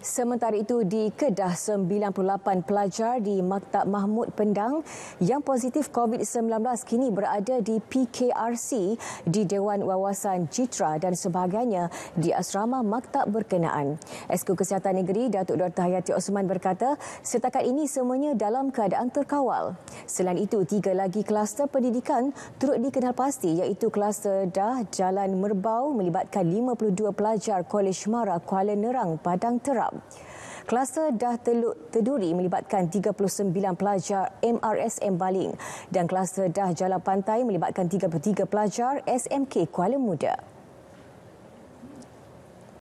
Sementara itu di Kedah 98 pelajar di Maktab Mahmud Pendang yang positif COVID-19 kini berada di PKRC di Dewan Wawasan Citra dan sebagainya di asrama maktab berkenaan. Esko Kesihatan Negeri Datuk Dr. Hayati Osman berkata setakat ini semuanya dalam keadaan terkawal. Selain itu tiga lagi kluster pendidikan turut dikenal pasti iaitu kluster Dah Jalan Merbau melibatkan 52 pelajar Kolej Mara Kuala Nerang Padang Terap malam. Kluster Dah Teluk Teduri melibatkan 39 pelajar MRSM Baling dan kluster Dah Jalan Pantai melibatkan 33 pelajar SMK Kuala Muda.